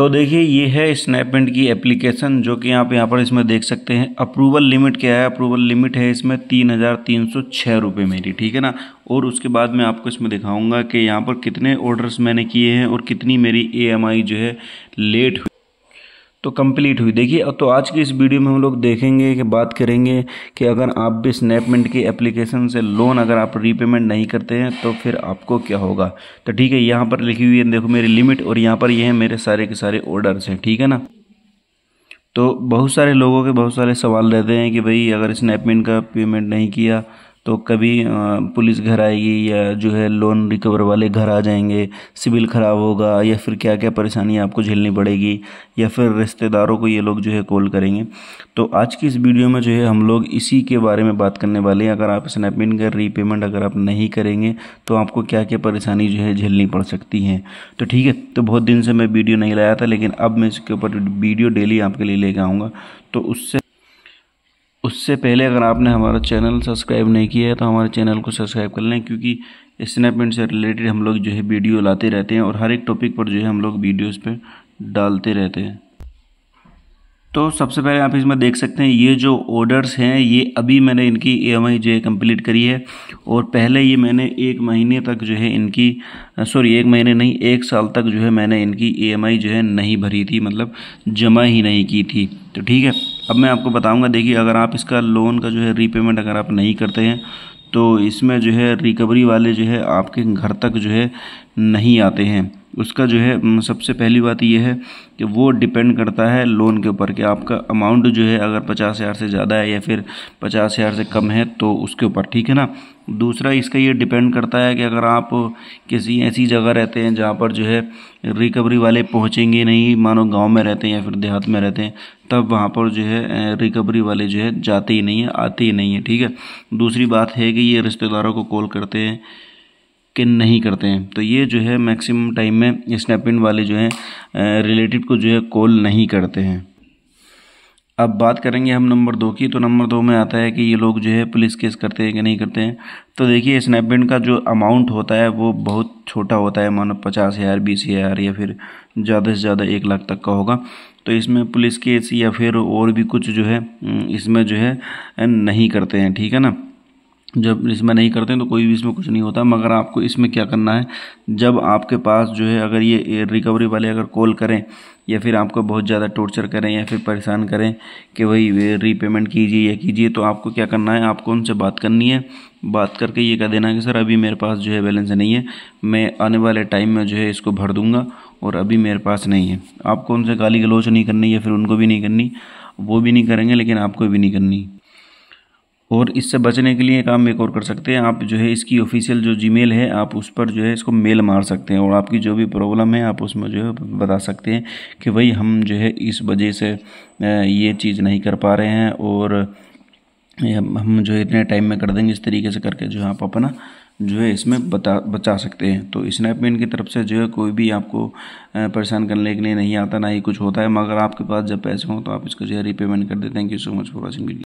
तो देखिए ये है स्नैपेंट की एप्लीकेशन जो कि आप यहाँ पर इसमें देख सकते हैं अप्रूवल लिमिट क्या है अप्रूवल लिमिट है इसमें तीन हज़ार तीन सौ छः रुपये मेरी ठीक है ना और उसके बाद मैं आपको इसमें दिखाऊंगा कि यहाँ पर कितने ऑर्डर्स मैंने किए हैं और कितनी मेरी ई जो है लेट तो कंप्लीट हुई देखिए अब तो आज की इस वीडियो में हम लोग देखेंगे कि बात करेंगे कि अगर आप भी स्नैपमेंट की एप्लीकेशन से लोन अगर आप रीपेमेंट नहीं करते हैं तो फिर आपको क्या होगा तो ठीक है यहाँ पर लिखी हुई है देखो मेरी लिमिट और यहाँ पर ये है मेरे सारे के सारे ऑर्डर्स हैं ठीक है ना तो बहुत सारे लोगों के बहुत सारे सवाल रहते हैं कि भाई अगर स्नैपमेंट का पेमेंट नहीं किया तो कभी पुलिस घर आएगी या जो है लोन रिकवर वाले घर आ जाएंगे सिविल ख़राब होगा या फिर क्या क्या परेशानी आपको झेलनी पड़ेगी या फिर रिश्तेदारों को ये लोग जो है कॉल करेंगे तो आज की इस वीडियो में जो है हम लोग इसी के बारे में बात करने वाले हैं अगर आप स्नैपिन का रीपेमेंट अगर आप नहीं करेंगे तो आपको क्या क्या परेशानी जो है झेलनी पड़ सकती है तो ठीक है तो बहुत दिन से मैं वीडियो नहीं लाया था लेकिन अब मैं इसके ऊपर वीडियो डेली आपके लिए लेके आऊँगा तो उससे उससे पहले अगर आपने हमारा चैनल सब्सक्राइब नहीं किया है तो हमारे चैनल को सब्सक्राइब कर लें क्योंकि स्नैपमेंट से रिलेटेड हम लोग जो है वीडियो लाते रहते हैं और हर एक टॉपिक पर जो है हम लोग वीडियोज़ पर डालते रहते हैं तो सबसे पहले आप इसमें देख सकते हैं ये जो ऑर्डर्स हैं ये अभी मैंने इनकी ई एम आई जो है कम्प्लीट करी है और पहले ये मैंने एक महीने तक जो है इनकी सॉरी एक महीने नहीं एक साल तक जो है मैंने इनकी ई एम आई जो है नहीं भरी थी मतलब जमा ही नहीं की थी तो ठीक है अब मैं आपको बताऊंगा देखिए अगर आप इसका लोन का जो है रीपेमेंट अगर आप नहीं करते हैं तो इसमें जो है रिकवरी वाले जो है आपके घर तक जो है नहीं आते हैं उसका जो है सबसे पहली बात यह है कि वो डिपेंड करता है लोन के ऊपर कि आपका अमाउंट जो है अगर पचास हज़ार से ज़्यादा है या फिर पचास हज़ार से कम है तो उसके ऊपर ठीक है ना दूसरा इसका ये डिपेंड करता है कि अगर आप किसी ऐसी जगह रहते हैं जहाँ पर जो है रिकवरी वाले पहुँचेंगे नहीं मानो गाँव में रहते हैं या फिर देहात में रहते हैं तब वहाँ पर जो है रिकवरी वाले जो है जाते ही नहीं है आते ही नहीं है ठीक है दूसरी बात है कि ये रिश्तेदारों को कॉल करते हैं कि नहीं करते हैं तो ये जो है मैक्सिमम टाइम में स्नैपिन वाले जो हैं रिलेटिव को जो है कॉल नहीं करते हैं अब बात करेंगे हम नंबर दो की तो नंबर दो में आता है कि ये लोग जो है पुलिस केस करते हैं कि नहीं करते हैं तो देखिए स्नैपबिन का जो अमाउंट होता है वो बहुत छोटा होता है मानो पचास हज़ार बीस हज़ार या फिर ज़्यादा से ज़्यादा एक लाख तक का होगा तो इसमें पुलिस केस या फिर और भी कुछ जो है हम्म, इसमें जो है नहीं करते हैं ठीक है ना जब इसमें नहीं करते हैं तो कोई भी इसमें कुछ नहीं होता मगर आपको इसमें क्या करना है जब आपके पास जो है अगर ये रिकवरी वाले अगर कॉल करें या फिर आपको बहुत ज़्यादा टॉर्चर करें या फिर परेशान करें कि भाई रीपेमेंट कीजिए या कीजिए तो आपको क्या करना है आपको उनसे बात करनी है बात करके ये कह देना है कि सर अभी मेरे पास जो है बैलेंस नहीं है मैं आने वाले टाइम में जो है इसको भर दूँगा और अभी मेरे पास नहीं है आपको उनसे गाली गलोच नहीं करनी या फिर उनको भी नहीं करनी वो भी नहीं करेंगे लेकिन आपको भी नहीं करनी और इससे बचने के लिए काम एक और कर सकते हैं आप जो है इसकी ऑफिशियल जो जी है आप उस पर जो है इसको मेल मार सकते हैं और आपकी जो भी प्रॉब्लम है आप उसमें जो है बता सकते हैं कि भाई हम जो है इस वजह से ये चीज़ नहीं कर पा रहे हैं और हम जो है इतने टाइम में कर देंगे इस तरीके से करके जो है आप अपना जो है इसमें बता बचा सकते हैं तो स्नैपमैन की तरफ से जो है कोई भी आपको परेशान करने के लिए नहीं आता ना ही कुछ होता है मगर आपके पास जब पैसे हों तो आप इसको जो है रीपेमेंट कर देते हैं thank you so much for watching